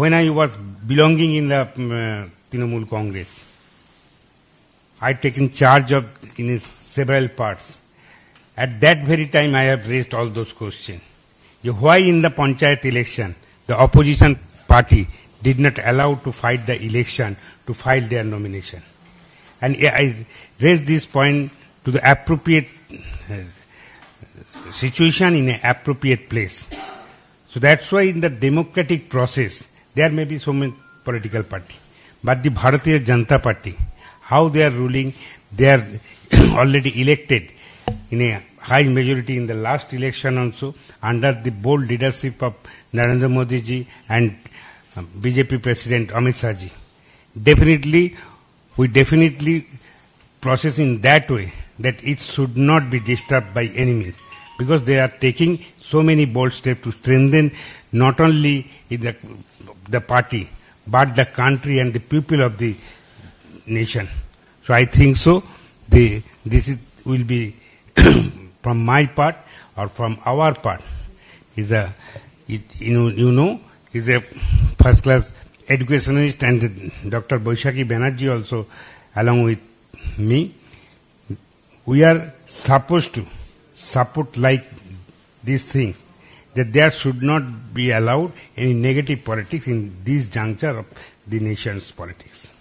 when I was belonging in the um, uh, Tinamul Congress, I had taken charge of in several parts. At that very time, I have raised all those questions. Why in the panchayat election, the opposition party did not allow to fight the election to file their nomination? And I raised this point to the appropriate uh, situation in an appropriate place. So that's why in the democratic process, there may be so many political party, but the Bharatiya Janata Party, how they are ruling, they are already elected in a high majority in the last election also under the bold leadership of Narendra Modi ji and uh, BJP President Amit Shah ji. Definitely, we definitely process in that way that it should not be disturbed by any means because they are taking so many bold steps to strengthen not only the, the party, but the country and the people of the nation. So I think so. The, this is, will be from my part or from our part is a it, you know you know is a first class educationist and Dr. Boishaki Banerjee also along with me. We are supposed to support like these things that there should not be allowed any negative politics in this juncture of the nation's politics.